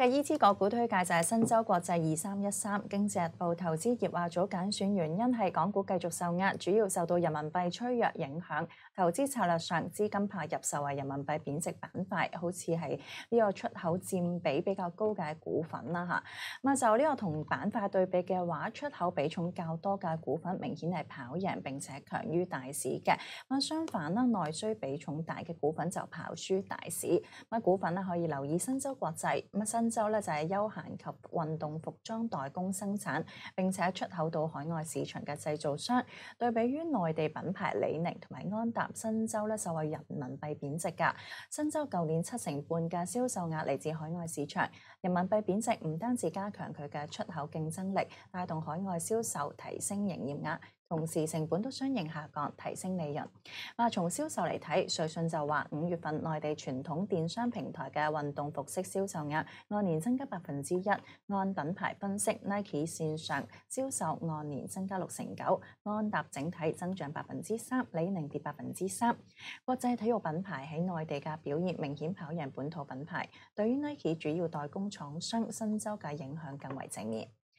嘅依支個股推介就係新洲國際二三一三，經濟報投資業話組揀選，原因係港股繼續受壓，主要受到人民幣趨弱影響。投資策略上，資金派入受惠人民幣貶值板塊，好似係呢個出口佔比比較高嘅股份啦嚇。咁啊就呢個同板塊對比嘅話，出口比重較多嘅股份明顯係跑贏並且強於大市嘅。咁啊相反啦，內需比重大嘅股份就跑輸大市。咁啊股份咧可以留意新洲國際咁啊新。新咧就係休閒及運動服裝代工生產，並且出口到海外市場嘅製造商。對比於內地品牌李寧同埋安踏，新州咧受惠人民幣貶值㗎。新州舊年七成半嘅銷售額嚟自海外市場，人民幣貶值唔單止加強佢嘅出口競爭力，帶動海外銷售提升營業額，同時成本都相應下降，提升利潤。啊，從銷售嚟睇，瑞信就話五月份內地傳統電商平台嘅運動服飾銷售額。按年增加百分之一，按品牌分析，Nike 线上销售按年增加六成九，安踏整体增长百分之三，李宁跌百分之三。国际体育品牌喺内地嘅表现明显跑赢本土品牌，对于 Nike 主要代工厂商新洲嘅影响更为正面。